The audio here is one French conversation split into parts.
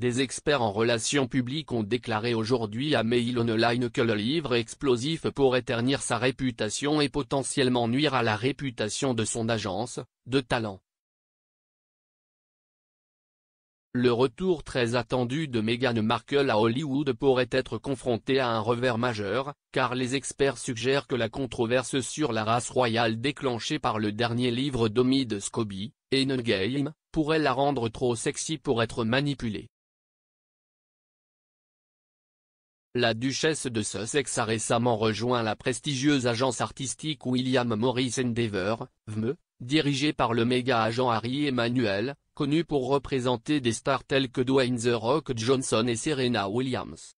Des experts en relations publiques ont déclaré aujourd'hui à Mail Online que le livre explosif pourrait ternir sa réputation et potentiellement nuire à la réputation de son agence, de talent. Le retour très attendu de Meghan Markle à Hollywood pourrait être confronté à un revers majeur, car les experts suggèrent que la controverse sur la race royale déclenchée par le dernier livre d'Omid de Scobie, Game, pourrait la rendre trop sexy pour être manipulée. La duchesse de Sussex a récemment rejoint la prestigieuse agence artistique William Morris Endeavour, VME, dirigée par le méga-agent Harry Emmanuel, connu pour représenter des stars telles que Dwayne The Rock Johnson et Serena Williams.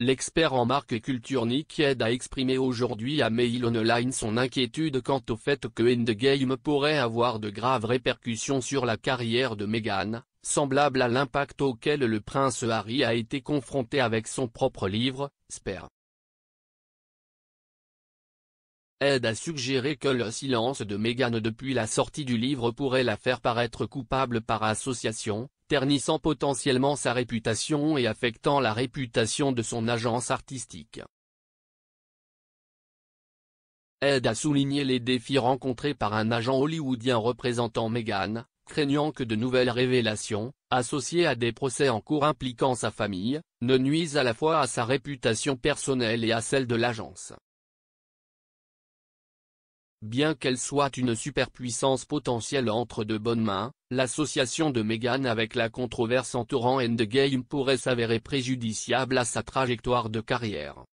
L'expert en marque culture Nick aide à exprimer aujourd'hui à Mail Online son inquiétude quant au fait que Endgame pourrait avoir de graves répercussions sur la carrière de Meghan, semblable à l'impact auquel le prince Harry a été confronté avec son propre livre, Spare. Aide à suggérer que le silence de Meghan depuis la sortie du livre pourrait la faire paraître coupable par association, ternissant potentiellement sa réputation et affectant la réputation de son agence artistique. Aide à souligner les défis rencontrés par un agent hollywoodien représentant Meghan, craignant que de nouvelles révélations, associées à des procès en cours impliquant sa famille, ne nuisent à la fois à sa réputation personnelle et à celle de l'agence. Bien qu'elle soit une superpuissance potentielle entre de bonnes mains, l'association de Meghan avec la controverse entourant Endgame pourrait s'avérer préjudiciable à sa trajectoire de carrière.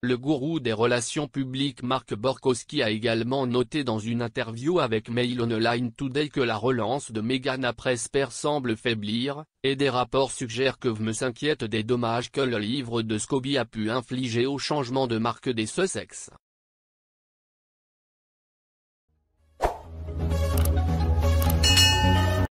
Le gourou des relations publiques Mark Borkowski a également noté dans une interview avec MailOnline Online Today que la relance de Meghan après semble faiblir, et des rapports suggèrent que me s'inquiète des dommages que le livre de Scobie a pu infliger au changement de marque des Sussex.